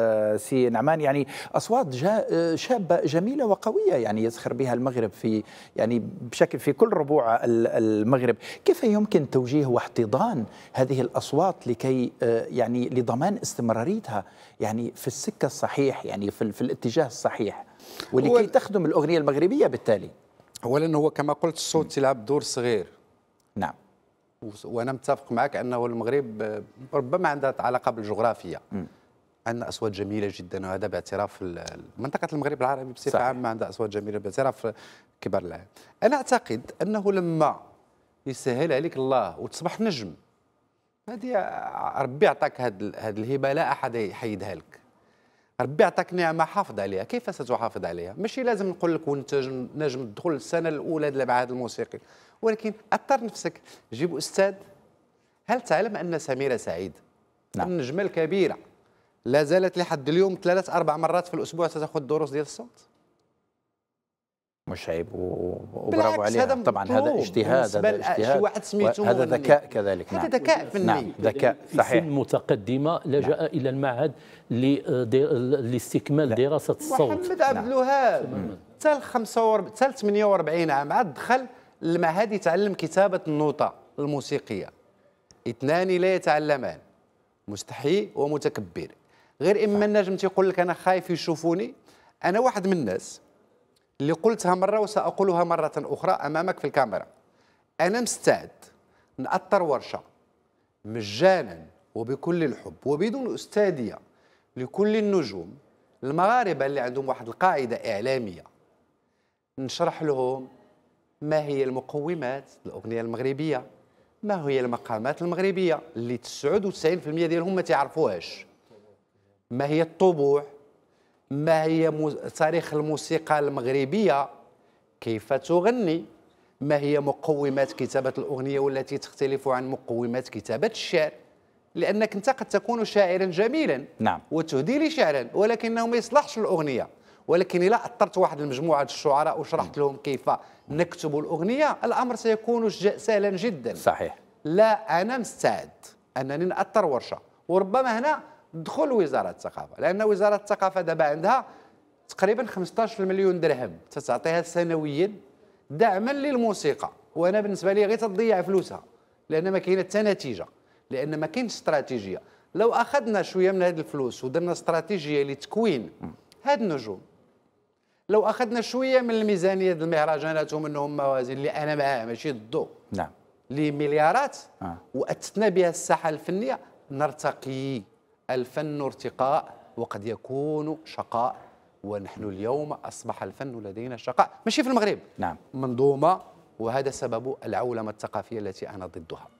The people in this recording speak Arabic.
آه، سي نعمان يعني اصوات آه، شابه جميله وقويه يعني يزخر بها المغرب في يعني بشكل في كل ربوع المغرب، كيف يمكن توجيه واحتضان هذه الاصوات لكي آه، يعني لضمان استمراريتها يعني في السكه الصحيح يعني في, في الاتجاه الصحيح ولكي تخدم الاغنيه المغربيه بالتالي. اولا هو كما قلت الصوت يلعب دور صغير. نعم. وانا متفق معك انه المغرب ربما عندها علاقه بالجغرافيا. م. عندنا اصوات جميله جدا وهذا باعتراف منطقه المغرب العربي بصفه عامه عندها اصوات جميله باعتراف كبار العالم انا اعتقد انه لما يسهل عليك الله وتصبح نجم هذه ربي عطاك هذه الهبه لا احد يحيدها لك ربي عطاك نعمه حافظ عليها كيف ستحافظ عليها ماشي لازم نقول لك وانت نجم تدخل السنه الاولى ديال هذا الموسيقي ولكن اثر نفسك جيب استاذ هل تعلم ان سميره سعيد نعم. النجمه الكبيره لا زالت لحد اليوم ثلاث اربع مرات في الاسبوع تاخذ دروس ديال الصوت مش عيب وبرافو عليها هذا طبعا هذا اجتهاد هذا اجتهاد واحد هذا ذكاء كذلك هذا نعم. ذكاء فني نعم ذكاء صحيح سن متقدمه لجا نعم. الى المعهد لاستكمال دراسه الصوت محمد عبد نعم. الوهاب نعم. 45 حتى 48 عام عاد دخل المعهد يتعلم كتابه النوطه الموسيقيه اثنان لا يتعلمان مستحي ومتكبر غير اما النجم تيقول لك انا خايف يشوفوني انا واحد من الناس اللي قلتها مره وساقولها مره اخرى امامك في الكاميرا انا مستعد نأثر ورشه مجانا وبكل الحب وبدون استاذيه لكل النجوم المغاربه اللي عندهم واحد القاعده اعلاميه نشرح لهم ما هي المقومات الاغنيه المغربيه ما هي المقامات المغربيه اللي 99% ديالهم ما تعرفوهاش ما هي الطبوع ما هي تاريخ الموسيقى المغربيه كيف تغني ما هي مقومات كتابه الاغنيه والتي تختلف عن مقومات كتابه الشعر لانك انت قد تكون شاعرا جميلا نعم وتهدي لي شعرا ولكنه ما يصلحش الاغنيه ولكن الا اثرت واحد المجموعه الشعراء وشرحت لهم كيف نكتب الاغنيه الامر سيكون سهلا جدا صحيح لا انا مستعد انني ناثر ورشه وربما هنا دخل وزاره الثقافه لان وزاره الثقافه دابا عندها تقريبا 15 مليون درهم تتعطيها سنويا دعما للموسيقى وانا بالنسبه لي غير تضيع فلوسها لان ما كاينه حتى نتيجه لان ما كاينش استراتيجيه لو اخذنا شويه من هذه الفلوس ودرنا استراتيجيه لتكوين هاد النجوم لو اخذنا شويه من الميزانيه ديال المهرجانات ومنهم موازين اللي انا معاه ماشي الضو نعم لمليارات آه. واتتنا بها الساحه الفنيه نرتقي الفن ارتقاء وقد يكون شقاء ونحن اليوم أصبح الفن لدينا شقاء ماشي في المغرب نعم منظومة وهذا سبب العولمة الثقافية التي أنا ضدها